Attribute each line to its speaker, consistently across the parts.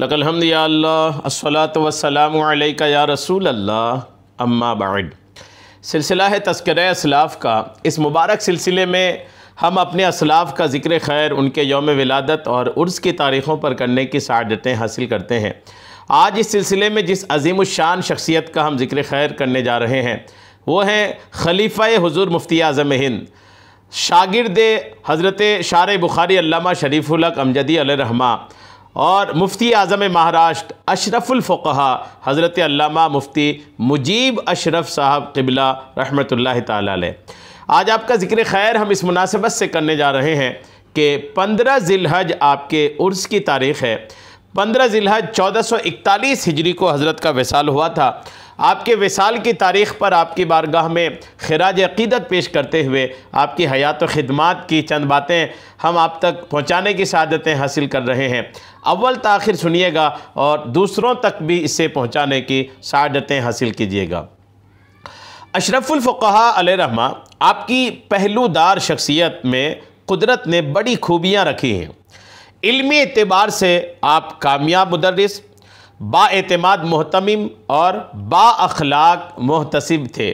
Speaker 1: लकलहमद याल्लासलात वसलाम या रसूल अल्लाह अम्मा बाइड सिलसिला है तस्कर असलाफ़ का इस मुबारक सिलसिले में हम अपने असलाफ़ का ज़िक्र खैर उनके योम विलादत और उर्स की तारीख़ों पर करने की सादतें हासिल करते हैं आज इस सिलसिले में जिस अजीम शान शख्सियत का हम ज़िक्र खैर करने जा रहे हैं वो हैं खलीफ़ा हजूर मुफ्ती आज़म हिंद शागिरद हज़रत शार बुखारी अल्लामा शरीफुलक अमजदी अलरहमा और मुफ्ती आज़म महाराष्ट्र अशरफुल्फ़ा हज़रत मुफ्ती मुजीब अशरफ साहब कबिला रहमत ला आज आपका ज़िक्र खैर हम इस मुनासिबत से करने जा रहे हैं कि पंद्रह जिलहज आपके उर्स की तारीख़ है पंद्रह जिलहज चौदह सौ इकतालीस हिजरी को हज़रत का वसाल हुआ था आपके विसाल की तारीख़ पर आपकी बारगाह में खराज अकीदत पेश करते हुए आपकी हयात खदमात की चंद बातें हम आप तक पहुँचाने की शहादतें हासिल कर रहे हैं अव्वल तखिर सुनिएगा और दूसरों तक भी इसे पहुँचाने की शादतें हासिल कीजिएगा अशरफुल्फ़ा रहमा आपकी पहलूदार शख्सियत में कुदरत ने बड़ी खूबियाँ रखी हैं इलमी एतबार से आप कामयाब मदरस बातमाद महतमिम और बाखलाक महतसब थे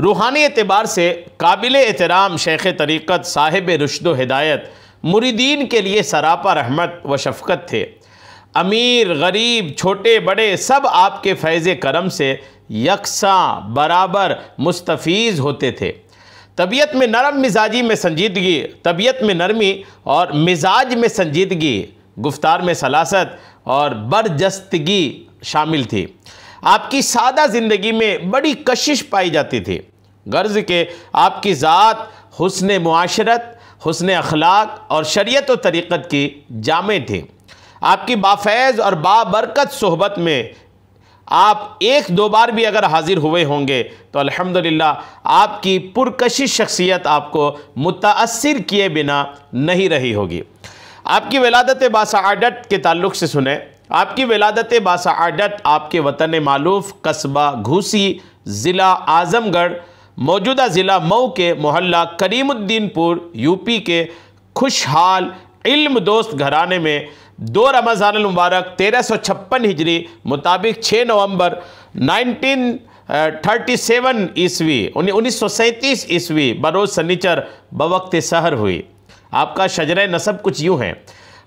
Speaker 1: रूहानी एतबार से काबिल एहतराम शेख तरीक़त साहिब रुशद हिदायत मुरीदीन के लिए सरापा रहमत व शफकत थे अमीर गरीब छोटे बड़े सब आपके फैज़ करम से यकसा बराबर मुस्तफ़ होते थे तबीयत में नरम मिजाजी में संजीदगी तबीयत में नरमी और मिजाज में संजीदगी गुफ्तार में सलासत और बरजस्तगी शामिल थी आपकी सादा ज़िंदगी में बड़ी कशिश पाई जाती थी गर्ज के आपकी ज़ात हुसन माशरत हुसन अखलाक और शरीयत व तरीक़त की जामें थी आपकी बाफैज़ और बाबरकत सहबत में आप एक दो बार भी अगर हाज़िर हुए होंगे तो अल्हम्दुलिल्लाह आपकी पुरकशिश शख्सियत आपको मुतासर किए बिना नहीं रही होगी आपकी वलादत बासादत के ताल्लुक से सुने आपकी वलादत बासादत आपके वतन मालूफ कस्बा घूसी ज़िला आज़मगढ़ मौजूदा ज़िला मऊ के मोहल्ला करीमुद्दीनपुर यूपी के खुशहाल इल्म दोस्त घराने में दो रमज़ान मुबारक तेरह सौ छप्पन हिजरी मुताबिक छः नवंबर नाइनटीन थर्टी सेवन ईस्वी उन्नीस सौ सैंतीस ईस्वी बरोज सनीचर बवक्त सहर हुई आपका शजर नसब कुछ यूँ है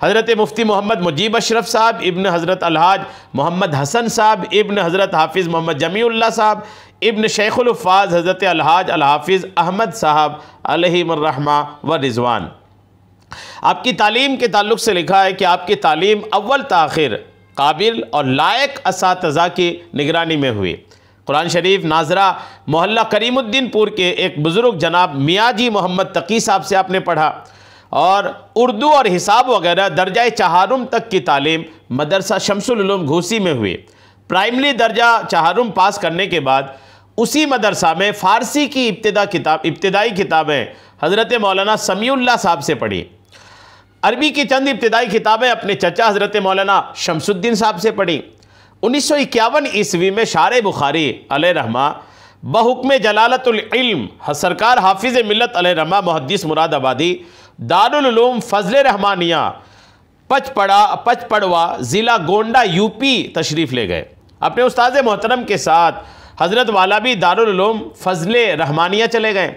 Speaker 1: हज़रत मुफ्ती मोहम्मद मुजीब अशरफ साहब इबन हज़रत अलहाज मोहम्मद हसन साहब इब्न हज़रत हाफिज़ मोहम्मद जमीउल्ला साहब इब्न शेखुलफाज हज़रत अलहाज अलहाफिज़ अहमद साहब अलहमरमा व रिजवान आपकी तालीम के ताल्लुक से लिखा है कि आपकी तालीम अव्वल तखिर काबिल और लायक इस की निगरानी में हुई कुरान शरीफ नाजरा मोहल्ला करीमुद्दीनपुर के एक बुज़ुर्ग जनाब मियाँ जी मोहम्मद तकी साहब से आपने पढ़ा और उर्दू और हिसाब वगैरह दर्जा चहारुम तक की तालीम मदरसा शमसलूम घूसी में हुई प्राइमरी दर्जा चहारुम पास करने के बाद उसी मदरसा में फ़ारसी की इब्तदा किताब इब्तदाई किताबें हज़रत मौलाना समीउल्ला साहब से पढ़ी अरबी की चंद इब्तदाई किताबें अपने चचा हज़रत मौलाना शमसुद्दीन साहब से पढ़ी उन्नीस सौ इक्यावन ईस्वी में शार बुखारी रहमा बहुकम जलालतम सरकार हाफिज़ मिलत रहमा मुहदस मुरादाबादी दारूम फजल रहमानिया पचपड़ा पचपड़वा ज़िला गोंडा यूपी तशरीफ़ ले गए अपने उस्ताद मोहतरम के साथ हज़रत वाला भी दारूम फजल रहमानिया चले गए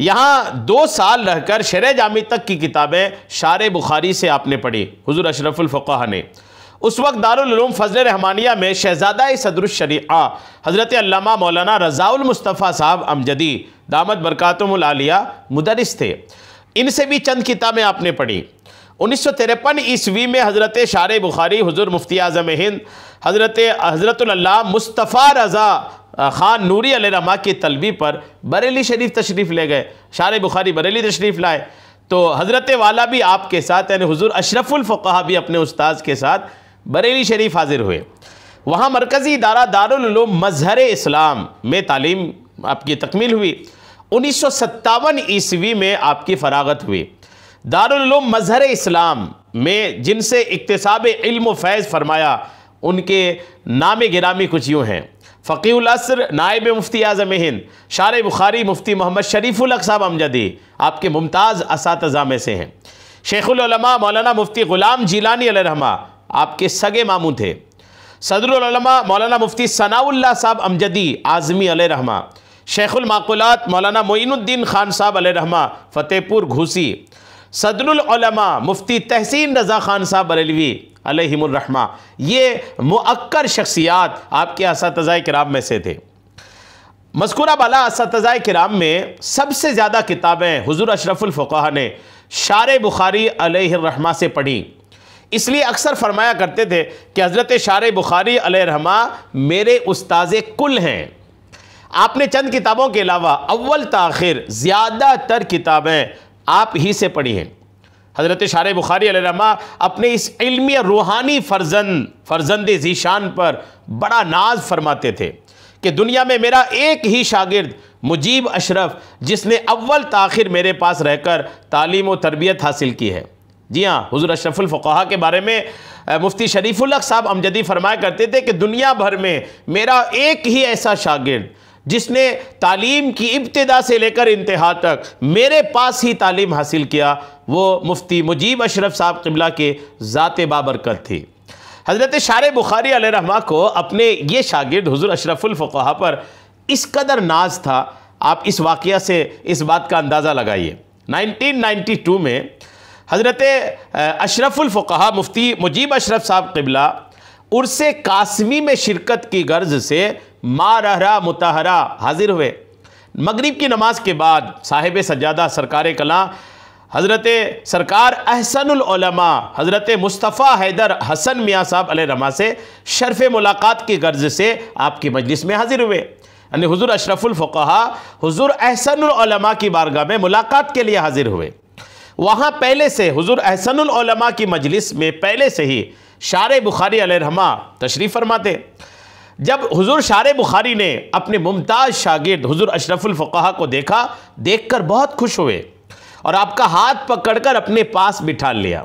Speaker 1: यहाँ दो साल रहकर शर जामी तक की किताबें शार बुखारी से आपने पढ़ी हजूर अशरफुल्फ़ा ने उस वक्त दारूम फजल रहमानिया में शहजादा सदरुशरिया हज़रत अल्लामा मौलाना रज़ाउल मुस्तफ़ा साहब अमजदी दामद बरकातुमल आलिया मुदरस थे इनसे भी चंद किताबें आपने पढ़ी उन्नीस सौ तिरपन ईस्वी में हज़रत शार बुखारी हजूर मुफ्ती आज़म हिंद हज़रत हज़रतल्ला मुस्तफ़ा रज़ा ख़ान नूरी रहमा की तलबी पर बरेली शरीफ तशरीफ़ ले गए शार बुखारी बरेली तशरीफ़ लाए तो हज़रत वाला भी आपके साथ यानी हजूर अशरफुल्फ़ा भी अपने उस्ताद के साथ बरेली शरीफ हाजिर हुए वहाँ मरकज़ी इदारा दारुलूम मजहर इस्लाम में तालीम आपकी तकमील हुई उन्नीस ईस्वी में आपकी फरागत हुई दारुलूम मजहर इस्लाम में जिनसे इकतसाब इल्म फैज़ फरमाया उनके नाम गिरामी कुछ यूँ हैं असर नायब मुफ्ती आज़म हिंद शार बुखारी मुफ्ती मोहम्मद शरीफुल साहब अमजदी आपके मुमताज़ इस में से हैं शेखुलमा मौलाना मुफ्ती ग़ुलाम जीलानी अलरमा आपके सगे मामू थे सदरमा मौलाना मुफ्ती सनाउल्ला साहब अमजदी आज़मी अलरमा माकुलात मौलाना मोइनुद्दीन खान साहब रहमा फ़तेहपुर घूसी सदरमा मुफ्ती तहसीन रज़ा खान साहब बरेलवी अलहमरहमा ये मक्कर शख्सियात आपके इसतज़ा कराम में से थे मस्कुरा बाला इसतज़ा कराम में सबसे ज़्यादा किताबें हजूर अशरफुल्फ़ा ने शार बुखारी अलहमा से पढ़ी इसलिए अक्सर फरमाया करते थे कि हज़रत शार बुखारी अलहमा मेरे उस्ताज़ कुल हैं आपने चंद किताबों के अलावा अव्वल तखिर ज़्यादातर किताबें आप ही से पढ़ी हैं हज़रत शार बुखारी अलरमा अपने इस इल्मी रूहानी फर्जंद फर्जंद ज़ीशान पर बड़ा नाज फरमाते थे कि दुनिया में मेरा एक ही शागिर्द मुजीब अशरफ जिसने अव्वल तखिर मेरे पास रहकर तालीम व तरबियत हासिल की है जी हाँ हजूर अशरफुल्फ़ा के बारे में मुफ्ती शरीफुल्ल साहब अमजदी फरमाया करते थे कि दुनिया भर में मेरा एक ही ऐसा शागिर्द जिसने तालीम की इब्तदा से लेकर इंतहा तक मेरे पास ही तालीम हासिल किया वो मुफ्ती मुजीब अशरफ साहब किबला के ज़ात बाबरकत थी हज़रत शार बुखारी रहमा को अपने ये शागिर्द हज़र अशरफुल्फ़ा पर इस कदर नाज था आप इस वाक़ से इस बात का अंदाज़ा लगाइए 1992 में हज़रत अशरफुल्फ़ा मुफ्ती मुजीब अशरफ साहब किबला उर्से कासमी में शिरकत की गर्ज से मारहरा मुतहरा हाजिर हुए मगरब की नमाज के बाद साहिब सज्जादा सरकार कला हज़रत सरकार अहसनलमा हज़रत मुस्तफ़ा हैदर हसन मियाँ साहब रमा से शरफ़ मुलाकात की गर्ज से आपकी मजलिस में हाजिर हुए यानी हुजूर अशरफुल्फ़ा हजूर अहसनलमा की बारगाह में मुलाकात के लिए हाजिर हुए वहाँ पहले से हुजूर अहसनलमा की मजलिस में पहले से ही शार बुखारी रहमा तशरीफ़ फरमाते जब हुजूर शार बुखारी ने अपने मुमताज़ शागिर्द हुजूर अशरफुल्फ़ा को देखा देखकर बहुत खुश हुए और आपका हाथ पकड़कर अपने पास बिठा लिया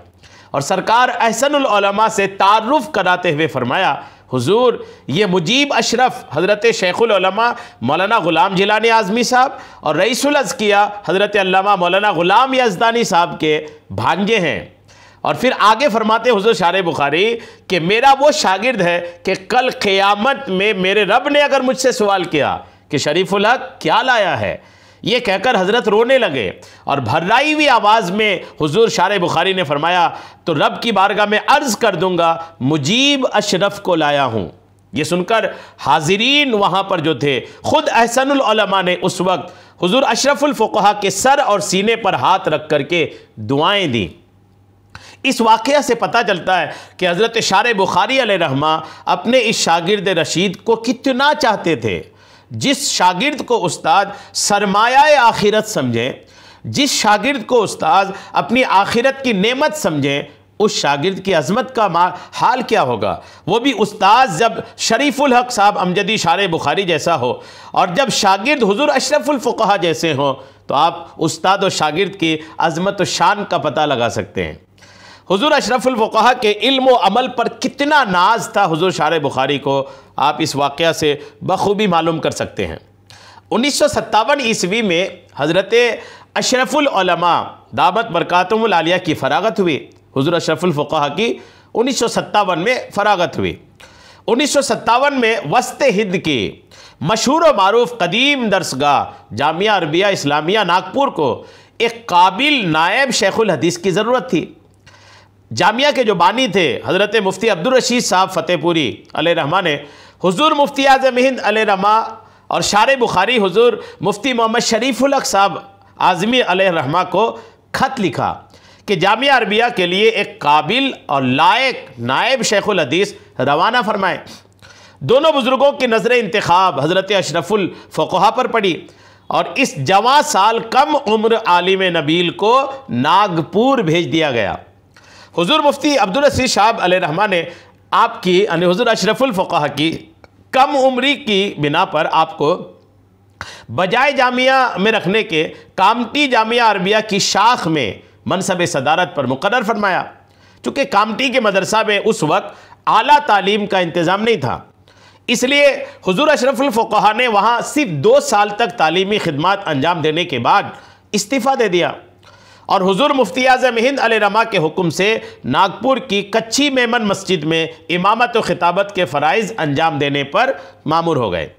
Speaker 1: और सरकार अहसनमा से तारुफ कराते हुए फरमाया हुजूर ये मुजीब अशरफ हज़रत शेखुलमा मौलाना ग़ुलाम जिलानी आज़मी साहब और रईसुल अज़किया हज़रत मौलाना ग़ुलाम यजदानी साहब के भांजे हैं और फिर आगे फरमाते हुजूर शार बुखारी कि मेरा वो शागिर्द है कि कल क़यामत में मेरे रब ने अगर मुझसे सवाल किया कि शरीफुल हक क्या लाया है ये कहकर हज़रत रोने लगे और भर्राई हुई आवाज़ में हुजूर शार बुखारी ने फरमाया तो रब की बारगाह में अर्ज़ कर दूंगा मुजीब अशरफ को लाया हूँ ये सुनकर हाजिरीन वहाँ पर जो थे ख़ुद अहसनुलमा ने उस वक्त हुजूर अशरफुल्फ़ा के सर और सीने पर हाथ रख करके दुआएं दी इस वाक़ से पता चलता है कि हज़रत शार बुखारी रहमा अपने इस शागिर्द रशीद को कितना चाहते थे जिस शागिर्द को उस्ताद सरमाया आखिरत समझें जिस शागिर्द को उस्ताद अपनी आखिरत की नेमत समझें उस शागिर्द की अजमत का मा हाल क्या होगा वो भी उस्ताद जब शरीफुल हक साहब अमजदी शार बुखारी जैसा हो और जब शागिर्द हुजूर अशरफुल्फ़ा जैसे हों तो आप उस्ताद और शागिर्द की अजमत शान का पता लगा सकते हैं हजूर अशरफुल्फ़ा के इल्म अमल पर कितना नाज था हजूर शार बुखारी को आप इस वाक़ से बखूबी मालूम कर सकते हैं उन्नीस सौ सत्तावन ईस्वी में हज़रत अशरफुलमा दावत बरक़ातमिया की फ़रागत हुई हजूर अशरफुल्फ़ा की उन्नीस सौ सत्तावन में फ़रागत हुई उन्नीस सौ सत्तावन में वस्त हिंद की मशहूर व मरूफ कदीम दरसगा जामिया अरबिया इस्लामिया नागपुर को एक काबिल नायब शेखुलहदीस की ज़रूरत थी जामिया के जो बानी थे हज़रत मुफ्ती अब्दुलरशीद साहब फ़तेहपुरी अल ने हजूर मुफ्ती आज़म हिंद अल रमा और शार बुखारी हजूर मुफ्ती मोहम्मद शरीफुलक साहब आज़मी अल रहमा को ख़त लिखा कि जामिया अरबिया के लिए एक काबिल और लायक नायब शेखुल हदीस रवाना फरमाएं दोनों बुज़ुर्गों की नज़र इंतखब हज़रत अशरफुल पर पड़ी और इस जवा साल कम उम्र आलिम नबील को नागपुर भेज दिया गया हजूर मुफ्ती अब्दुल असी शाह रहमा ने आपकी यानी हजूर अशरफुल्फ़ा की कम उम्री की बिना पर आपको बजाय जामिया में रखने के कामटी जामिया अरबिया की शाख में मनसब सदारत पर मुकर फरमाया चूँकि कामटी के मदरसा में उस वक्त अली तालीम का इंतज़ाम नहीं था इसलिए हजूर अशरफुल्फ़ा ने वहाँ सिर्फ दो साल तक तालीमी खदमात अंजाम देने के बाद इस्तीफ़ा दे दिया और हुजूर मुफ्ती अजम हिंद रमा के हुक्म से नागपुर की कच्ची मेमन मस्जिद में इमामत खिताबत के फ़रज़ अंजाम देने पर मामूर हो गए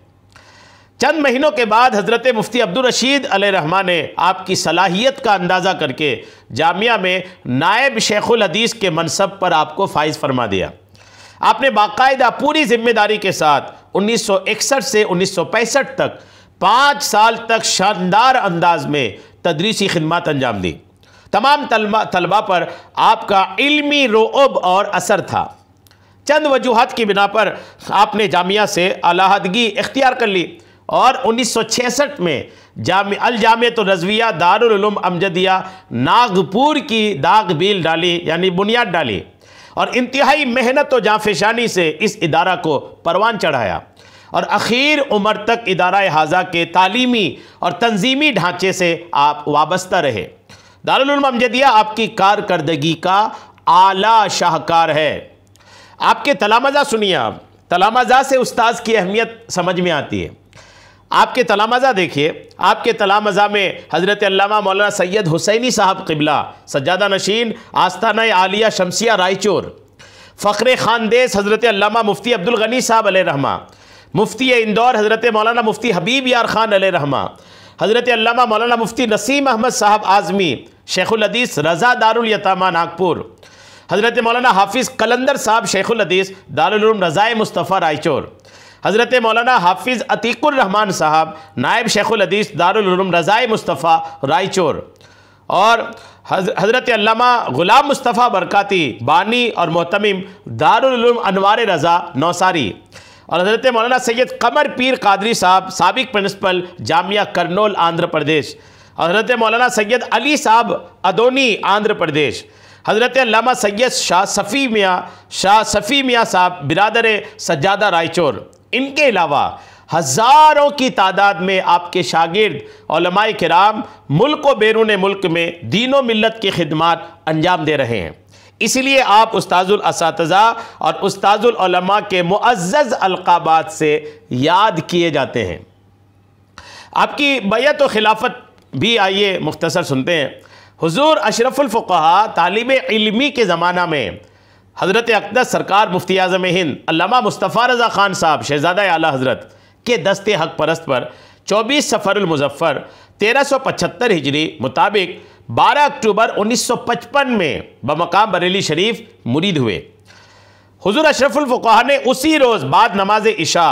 Speaker 1: चंद महीनों के बाद हज़रत मुफ्ती अब्दुलरशीद रशीद रहमा ने आपकी सलाहियत का अंदाज़ा करके जामिया में नायब शेखुल हदीस के मनसब पर आपको फाइज फरमा दिया आपने बाकायदा पूरी जिम्मेदारी के साथ 1961 से 1965 तक पाँच साल तक शानदार अंदाज में तदरीसी खदमात अंजाम दी तमाम तलबा तलबा पर आपका इल्मी रोअब और असर था चंद वजूहत की बिना पर आपने जामिया से अलाहदगी इख्तियार कर ली और 1966 में जाम अलजाम तो रजविया दारुलूम अमजदिया नागपुर की दाग बील डाली यानी बुनियाद डाली और इंतहाई मेहनत और जाफेशानी से इस इदारा को परवान चढ़ाया और अखीर उम्र तक इदारा हाजा के तालीमी और तंजीमी ढांचे से आप वाबस्ता रहे दारदिया आपकी कारदगी का आला शाहकार है आपके तलामजा सुनिए आप तलामजा से उस्ताद की अहमियत समझ में आती है आपके तलामजा देखिए आपके तलामजा में हज़रत मौलाना सैयद हुसैनी साहब किबला सज्जादा नशीन आस्थाना आलिया शमसिया रायचोर फ़ख्र ख़ानदेस हज़रत मुफ्ती अब्दुल गनी साहब अलरहमा मुफ्ती इंदौर हज़रत मौलाना मुफ्ती हबीब यार ख़ान अलरहमा हज़रत अल्लामा मौलाना मुफ्ती नसीम अहमद साहब आज़मी शेखुलदीस रज़ा दारुलयतामा नागपुर हज़रत मौलाना हाफिज़ कलंदर साहब शेखुलदीस दारुलूम रज़ाए मुस्तफ़ा रायचौर हज़रत मौलाना हाफिज़ अतीकुर्रहमान साहब नायब शेखुलदीस दारुलूम रज़ाए मुस्तफ़ा रायचौर और हज़रत अल्लामा ग़ुलाम मुस्तफ़ा बरकती बानी और मोहतमिम दारुलूम अनवार रज़ा नौसारी और हज़रत मौलाना सैयद कमर पीर कादरी साहब सबक प्रिंसिपल जामिया करनोल आंध्र प्रदेश और हज़रत मौलाना सैयद अली साहब अदोनी आंध्र प्रदेश हज़रत लामा सैयद शाह सफ़ी मियाँ शाह सफ़ी मियाँ साहब बिरादर सज्जादा रायचोर इनके अलावा हज़ारों की तादाद में आपके शागिर्द कराम मुल्क व बैरून मुल्क में दीनों मिलत की खिदमत अंजाम दे रहे हैं इसलिए आप उस्ताजुल असातजा और उस्ताजुल उस्ताजुलमा के मुआज़ अलकाबात से याद किए जाते हैं आपकी बैत व खिलाफत भी आइए मुख्तसर सुनते हैं हुजूर अशरफुल्फ़ा तालीम इलमी के ज़माना में हज़रत अकदस सरकार मुफ्ती आजम हिंद अल्लामा मुस्तफ़ा रज़ा ख़ान साहब शहज़ादा आला हज़रत के दस्ते हक परस्त पर चौबीस सफ़रमज़फ़र तेरह सौ पचहत्तर हिजरी मुताबिक 12 अक्टूबर 1955 में बमकाम बरेली शरीफ मुरीद हुए हजूर अशरफुल्फ़ाह ने उसी रोज़ बाद नमाज इशा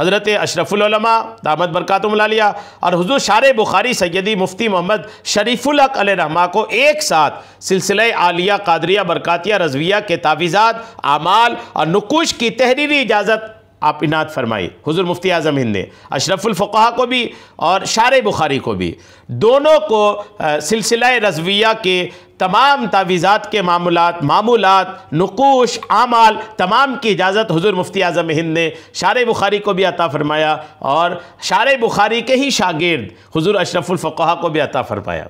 Speaker 1: हज़रत अशरफुलमा दामद बरकतमलिया और हजूर शार बुखारी सैदी मुफ्ती मोहम्मद शरीफुल्क रहमा को एक साथ सिलसिले आलिया कादरिया बरकतिया रजविया के तावीज़ात आमाल और नकुश की तहरीरी इजाज़त आप इनात फरमाई हुजूर मुफ्ती आज़म हिंद ने अशरफुलफा को भी और शार बुखारी को भी दोनों को सिलसिला रजविया के तमाम तावीज़ात के मामूलत मामूलत नकोश आमाल तमाम की इजाज़त हजूर मुफ्ती आज़म हिंद ने शार बुखारी को भी अता फ़रमाया और शार बुखारी के ही शागिर्द हजूर अशरफुलफा को भी अता फ़रमाया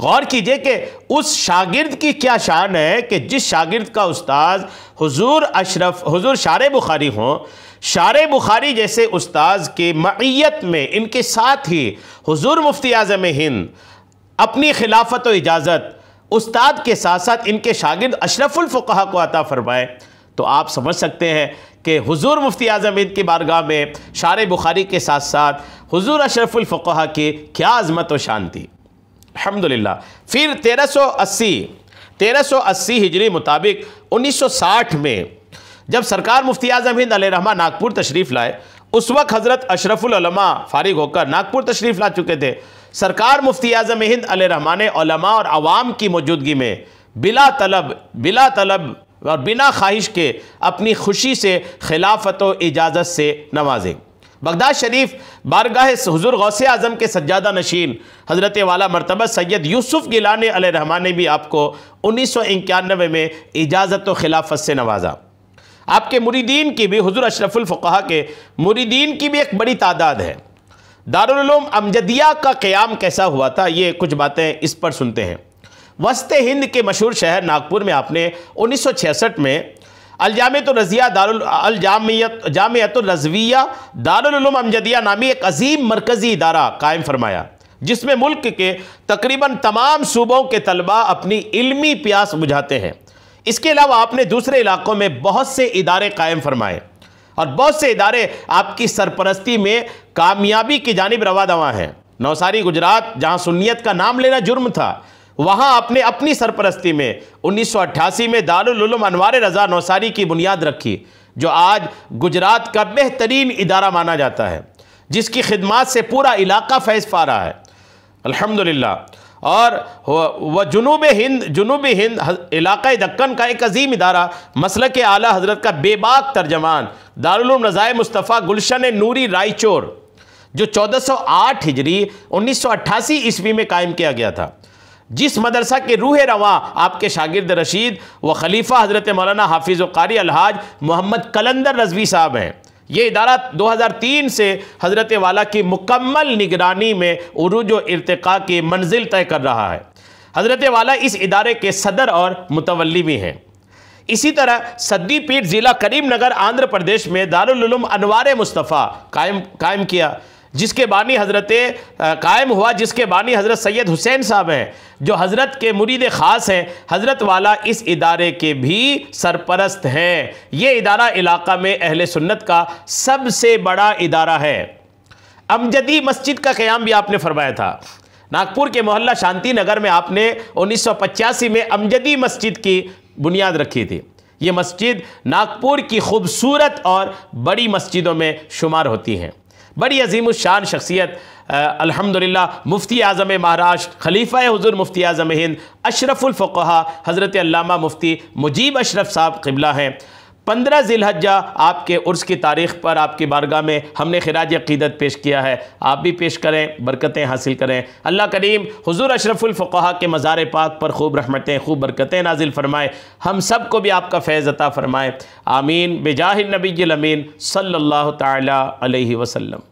Speaker 1: गौर कीजिए कि उस शागिर्द की क्या शान है कि जिस शागिर्द का उस्ताद हुजूर अशरफ हुजूर शार बुखारी हों शार बुखारी जैसे उस्ताद के मैत में इनके साथ ही हुजूर मुफ्ती आज़म हिंद अपनी खिलाफत व इजाज़त उस्ताद के साथ साथ इनके शागिर्द अशरफुल्फ़ा को अता फ़रमाए तो आप समझ सकते हैं कि हुजूर मुफ्ती आज़म हिंद की बारगाह में शार बुखारी के साथ साथ हुजूर अशरफुल्फ़ा की क्या आज़मत व शांति अलहमदिल्ला फिर 1380 1380 हिजरी मुताबिक 1960 में जब सरकार मुफ्ती आजम हिंद रहमा नागपुर तशरीफ़ लाए उस वक्त हज़रत अशरफुलमा फारिग होकर नागपुर तशरीफ़ ला चुके थे सरकार मुफ्ती आजम हिंद रहमा ने और आवाम की मौजूदगी में बिला तलब बिला तलब और बिना ख्वाहिश के अपनी खुशी से खिलाफत इजाज़त से नवाजें बगदाद शरीफ बारगाह हजूर गौसे आज़म के सज्जादा नशीन हज़रत वाला मरतबा सैयद यूसुफ़ गिलान रहमा ने भी आपको उन्नीस सौ इक्यानवे में इजाज़त व खिलाफत से नवाजा आपके मुरीदीन की भी हजूर अशरफुल्फ़ा के मुरीदीन की भी एक बड़ी तादाद है दारुलूम अमजदिया का क़्याम कैसा हुआ था ये कुछ बातें इस पर सुनते हैं वस्त हिंद के मशहूर शहर नागपुर में आपने 1966 में अलजामत रज़िया दारजामियत जामियत रजविया दारुम अमजदिया नामी एक अजीम मरकज़ी इदारा कायम फरमाया जिसमें मुल्क के तकरीबन तमाम सूबों के तलबा अपनी इलमी प्यास बुझाते हैं इसके अलावा आपने दूसरे इलाकों में बहुत से इदारे कायम फरमाए और बहुत से इदारे आपकी सरपरस्ती में कामयाबी की जानब रवा दवा हैं नौसारी गुजरात जहाँ सुनीत का नाम लेना जुर्म था वहाँ आपने अपनी सरपरस्ती में 1988 में दारुलूम अनवार रज़ा नौसारी की बुनियाद रखी जो आज गुजरात का बेहतरीन इदारा माना जाता है जिसकी खिदमत से पूरा इलाका फैज़ पा रहा है अल्हम्दुलिल्लाह और वह जुनूब हिंद जनूब हिंद इलाक़ दक्कन का एक अजीम इदारा मसल के आला हज़रत का बेबाक तर्जमान दारुलम रज़ाए मुस्तफ़ा गुलशन नूरी रायचोर जो 1408 हिजरी 1988 ईस्वी में कायम किया गया था जिस मदरसा के रूह रवा आपके शागिर्द रशीद व खलीफा हज़रत मौलाना हाफिज़ कारी अलहाज मोहम्मद कलंदर रजवी साहब हैं ये इदारा 2003 से हज़रत वाला की मुकम्मल निगरानी में उरूज इरतका की मंजिल तय कर रहा है हज़रत वाला इस इदारे के सदर और मुतवली भी हैं इसी तरह सद्दी पीठ ज़िला करीमनगर आंध्र प्रदेश में दारुलूम अनवार मुस्तफ़ा कायम कायम किया जिसके बानी हज़रत कायम हुआ जिसके बानी हज़रत सैयद हुसैन साहब हैं जो हज़रत के मुरीद ख़ास हैं हज़रत वाला इस इदारे के भी सरपरस्त हैं ये इदारा इलाका में अहल सुन्नत का सबसे बड़ा इदारा है अमजदी मस्जिद का क़्याम भी आपने फरमाया था नागपुर के मोहल्ला शांति नगर में आपने उन्नीस में अमजदी मस्जिद की बुनियाद रखी थी ये मस्जिद नागपुर की खूबसूरत और बड़ी मस्जिदों में शुमार होती हैं बड़ी अजीम शान शख्सियत अलहमदिल्ला मुफ्ती आज़म महाराष्ट्र खलीफ़ा हजूर मुफ्ती आज़म हिंद अशरफुल्फ़ा हज़रत मुफ्ती मुजीब अशरफ साहब किबला हैं पंद्रह जिलहजा आपके उर्स की तारीख पर आपकी बारगाह में हमने खराज अकीदत पेश किया है आप भी पेश करें बरकतें हासिल करें अल्लाह करीम हजूर अशरफुल्फ़ा के मज़ार पाक पर खूब रहमतें खूब बरकतें नाजिल फ़रमाए हम सब को भी आपका फैज़ अता फ़रमाए आमीन बेजाह नबी अमीन सल्ला तसल्म